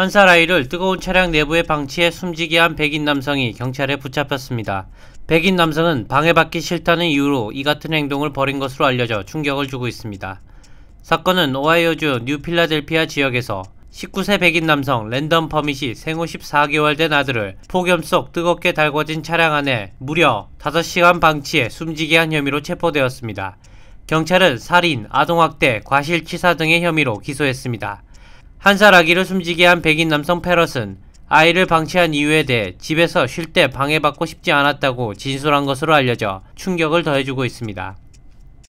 한 살 아이를 뜨거운 차량 내부에 방치해 숨지게 한 백인 남성이 경찰에 붙잡혔습니다. 백인 남성은 방해받기 싫다는 이유로 이 같은 행동을 벌인 것으로 알려져 충격을 주고 있습니다. 사건은 오하이오주 뉴필라델피아 지역에서 19세 백인 남성 랜덤 퍼밋이 생후 14개월 된 아들을 폭염 속 뜨겁게 달궈진 차량 안에 무려 5시간 방치해 숨지게 한 혐의로 체포되었습니다. 경찰은 살인, 아동학대, 과실치사 등의 혐의로 기소했습니다. 한살 아기를 숨지게 한 백인 남성 페럿은 아이를 방치한 이유에 대해 집에서 쉴 때 방해받고 싶지 않았다고 진술한 것으로 알려져 충격을 더해주고 있습니다.